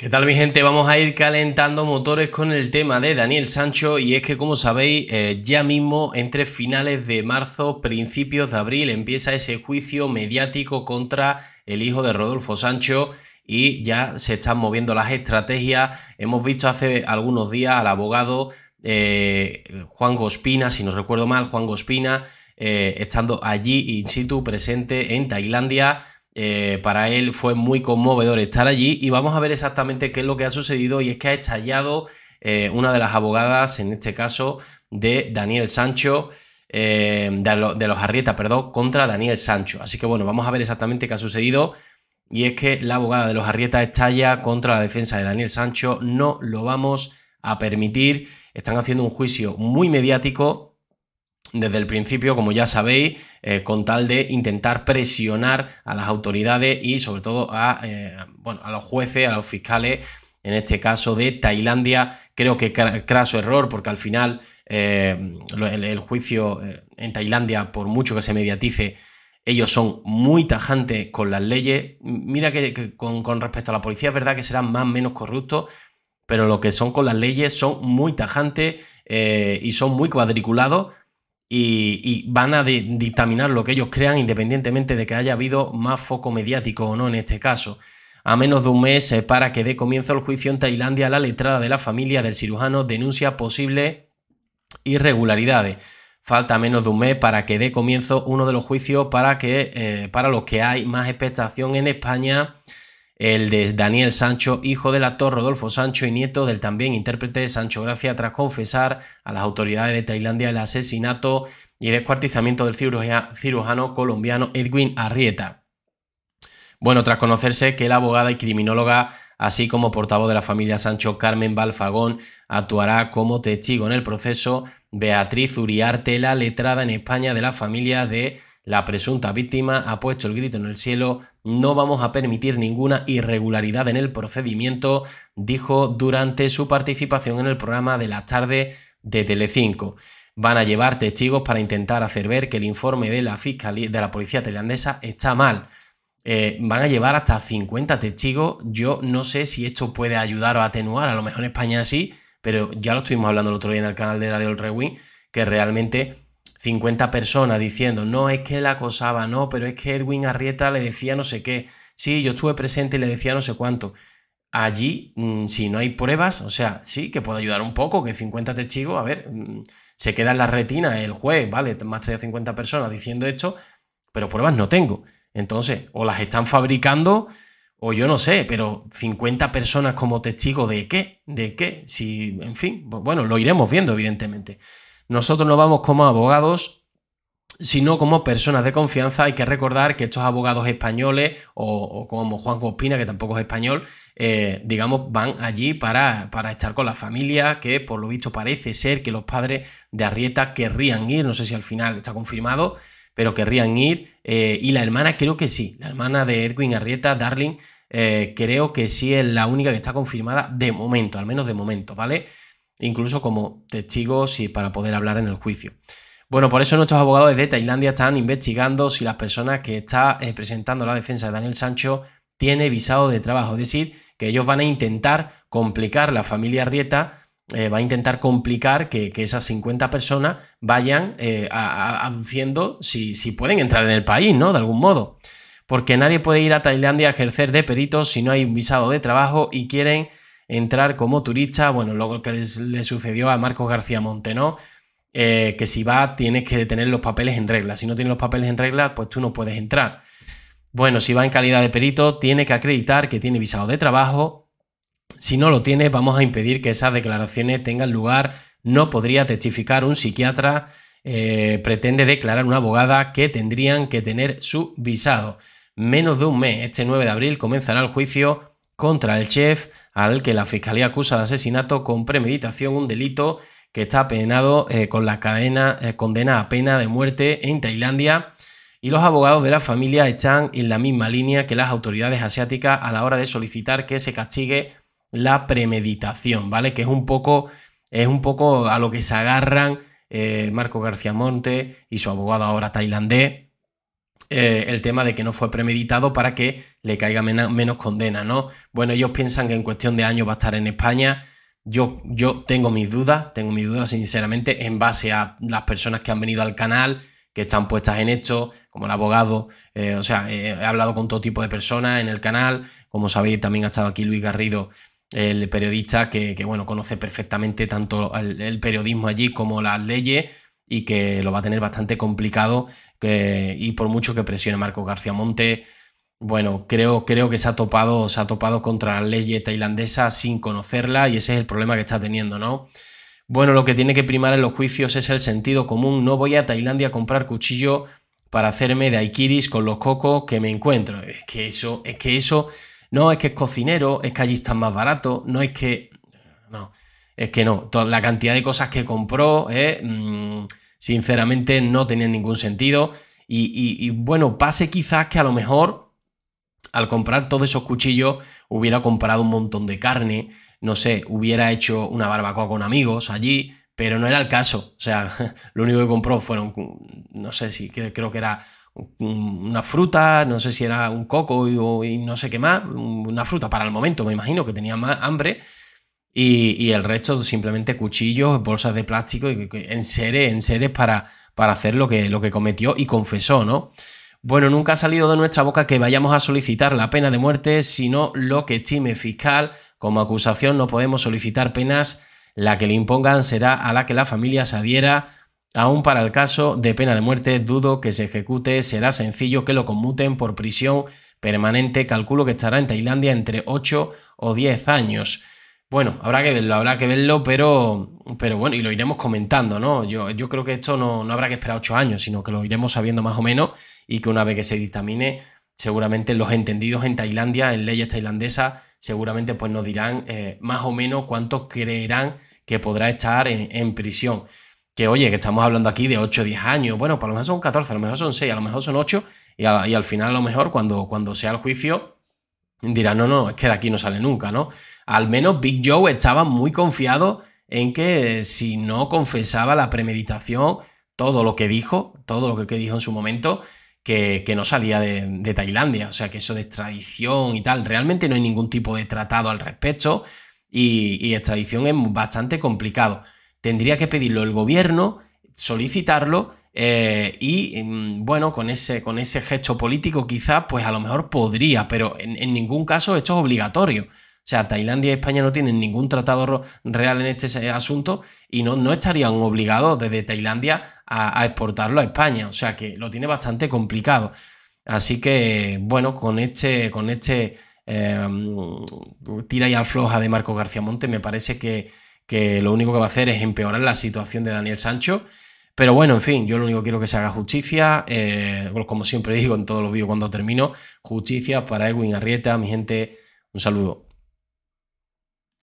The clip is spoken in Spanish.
¿Qué tal mi gente? Vamos a ir calentando motores con el tema de Daniel Sancho y es que como sabéis eh, ya mismo entre finales de marzo, principios de abril empieza ese juicio mediático contra el hijo de Rodolfo Sancho y ya se están moviendo las estrategias. Hemos visto hace algunos días al abogado eh, Juan Gospina, si no recuerdo mal, Juan Gospina, eh, estando allí in situ presente en Tailandia eh, para él fue muy conmovedor estar allí y vamos a ver exactamente qué es lo que ha sucedido y es que ha estallado eh, una de las abogadas, en este caso, de Daniel Sancho, eh, de, de, los Arrieta, perdón, contra Daniel Sancho. Así que bueno, vamos a ver exactamente qué ha sucedido y es que la abogada de los Arrieta estalla contra la defensa de Daniel Sancho, no lo vamos a permitir, están haciendo un juicio muy mediático desde el principio, como ya sabéis, eh, con tal de intentar presionar a las autoridades y sobre todo eh, a, los jueces, a los fiscales, en este caso de Tailandia. Creo que craso error porque al final eh, el, juicio en Tailandia, por mucho que se mediatice, ellos son muy tajantes con las leyes. Mira que, con, respecto a la policía es verdad que serán más o menos corruptos, pero lo que son con las leyes son muy tajantes y son muy cuadriculados y, van a dictaminar lo que ellos crean independientemente de que haya habido más foco mediático o no en este caso. A menos de un mes para que dé comienzo el juicio en Tailandia, la letrada de la familia del cirujano denuncia posibles irregularidades. Falta menos de un mes para que dé comienzo uno de los juicios para, que, eh, para los que hay más expectación en España el de Daniel Sancho, hijo del actor Rodolfo Sancho y nieto del también intérprete Sancho Gracia, tras confesar a las autoridades de Tailandia el asesinato y descuartizamiento del cirujano colombiano Edwin Arrieta. Bueno, tras conocerse que la abogada y criminóloga, así como portavoz de la familia Sancho Carmen Balfagón, actuará como testigo en el proceso, Beatriz Uriarte, la letrada en España de la familia de la presunta víctima ha puesto el grito en el cielo, no vamos a permitir ninguna irregularidad en el procedimiento, dijo durante su participación en el programa de la tarde de Telecinco. Van a llevar testigos para intentar hacer ver que el informe de la fiscalía de la policía tailandesa está mal. Eh, van a llevar hasta 50 testigos. Yo no sé si esto puede ayudar o atenuar, a lo mejor en España sí, pero ya lo estuvimos hablando el otro día en el canal de Ariel Rewin, que realmente 50 personas diciendo, no, es que la acosaba, no, pero es que Edwin Arrieta le decía no sé qué, sí, yo estuve presente y le decía no sé cuánto. Allí, mm, si no hay pruebas, o sea, sí, que puede ayudar un poco, que 50 testigos, a ver, mm, se queda en la retina el juez, ¿vale? Más de 50 personas diciendo esto, pero pruebas no tengo. Entonces, o las están fabricando, o yo no sé, pero 50 personas como testigos de qué, de qué, si, en fin, bueno, lo iremos viendo, evidentemente. Nosotros no vamos como abogados, sino como personas de confianza. Hay que recordar que estos abogados españoles, o, como Juan Gospina, que tampoco es español, eh, digamos, van allí para, estar con la familia, que por lo visto parece ser que los padres de Arrieta querrían ir, no sé si al final está confirmado, pero querrían ir. Eh, y la hermana creo que sí, la hermana de Edwin Arrieta, Darling, eh, creo que sí es la única que está confirmada de momento, al menos de momento, ¿vale? incluso como testigos y para poder hablar en el juicio. Bueno, por eso nuestros abogados de Tailandia están investigando si las personas que está eh, presentando la defensa de Daniel Sancho tiene visado de trabajo. Es decir, que ellos van a intentar complicar, la familia Rieta eh, va a intentar complicar que, esas 50 personas vayan eh, aduciendo si, pueden entrar en el país, ¿no? De algún modo. Porque nadie puede ir a Tailandia a ejercer de perito si no hay un visado de trabajo y quieren entrar como turista, bueno, lo que le sucedió a Marcos García Montenó, eh, que si va tienes que tener los papeles en regla, si no tienes los papeles en regla, pues tú no puedes entrar. Bueno, si va en calidad de perito, tiene que acreditar que tiene visado de trabajo. Si no lo tiene, vamos a impedir que esas declaraciones tengan lugar. No podría testificar un psiquiatra, eh, pretende declarar una abogada que tendrían que tener su visado. Menos de un mes, este 9 de abril, comenzará el juicio contra el chef que la Fiscalía acusa de asesinato con premeditación, un delito que está penado eh, con la cadena, eh, condena a pena de muerte en Tailandia. Y los abogados de la familia están en la misma línea que las autoridades asiáticas a la hora de solicitar que se castigue la premeditación, ¿vale? Que es un poco, es un poco a lo que se agarran eh, Marco García Monte y su abogado ahora tailandés eh, el tema de que no fue premeditado para que le caiga menos condena, ¿no? Bueno, ellos piensan que en cuestión de años va a estar en España. Yo, yo tengo mis dudas, tengo mis dudas sinceramente en base a las personas que han venido al canal, que están puestas en esto, como el abogado, eh, o sea, eh, he hablado con todo tipo de personas en el canal, como sabéis también ha estado aquí Luis Garrido, el periodista que, bueno, conoce perfectamente tanto el, el periodismo allí como las leyes y que lo va a tener bastante complicado y por mucho que presione Marco García Monte, bueno, creo, creo que se ha topado, se ha topado contra la ley tailandesa sin conocerla y ese es el problema que está teniendo, ¿no? Bueno, lo que tiene que primar en los juicios es el sentido común. No voy a Tailandia a comprar cuchillo para hacerme de aikiris con los cocos que me encuentro. Es que eso, es que eso, no es que es cocinero, es que allí están más barato, no es que, no, es que no. la cantidad de cosas que compró, eh, mm, Sinceramente no tenía ningún sentido. Y, bueno, pase quizás que a lo mejor al comprar todos esos cuchillos hubiera comprado un montón de carne, no sé, hubiera hecho una barbacoa con amigos allí, pero no era el caso. O sea, lo único que compró fueron, mm, no sé si creo que era una fruta, no sé si era un coco y, no sé qué más, una fruta para el momento, me imagino que tenía más hambre y, el resto simplemente cuchillos, bolsas de plástico, y, en seres, para, para hacer lo que, lo que cometió y confesó, ¿no? Bueno, nunca ha salido de nuestra boca que vayamos a solicitar la pena de muerte, sino lo que estime fiscal. Como acusación no podemos solicitar penas, la que le impongan será a la que la familia se adhiera. Aún para el caso de pena de muerte, dudo que se ejecute, será sencillo que lo conmuten por prisión permanente, calculo que estará en Tailandia entre 8 o 10 años. Bueno, habrá que verlo, habrá que verlo, pero, pero bueno, y lo iremos comentando, ¿no? Yo, yo creo que esto no, habrá que esperar ocho años, sino que lo iremos sabiendo más o menos y que una vez que se dictamine, seguramente los entendidos en Tailandia, en leyes tailandesas, seguramente pues nos dirán eh, más o menos cuántos creerán que podrá estar en, prisión. Que oye, que estamos hablando aquí de ocho o 10 años, bueno, por lo menos son 14, a lo mejor son seis, a lo mejor son ocho. y, al final a lo mejor cuando, cuando sea el juicio dirá no, no, es que de aquí no sale nunca, ¿no? Al menos Big Joe estaba muy confiado en que eh, si no confesaba la premeditación, todo lo que dijo, todo lo que dijo en su momento, que, que no salía de, Tailandia. O sea, que eso de extradición y tal, realmente no hay ningún tipo de tratado al respecto y extradición es bastante complicado. Tendría que pedirlo el gobierno solicitarlo eh, y mm, bueno, con ese, con ese gesto político quizás, pues a lo mejor podría, pero en, ningún caso esto es obligatorio. O sea, Tailandia y España no tienen ningún tratado real en este asunto y no, estarían obligados desde Tailandia a, exportarlo a España. O sea que lo tiene bastante complicado. Así que, bueno, con este, con este em, tira y afloja de Marco García Monte, me parece que, que, lo único que va a hacer es empeorar la situación de Daniel Sancho pero bueno, en fin, yo lo único que quiero que se haga justicia, eh, como siempre digo en todos los vídeos cuando termino, justicia para Edwin Arrieta, mi gente, un saludo.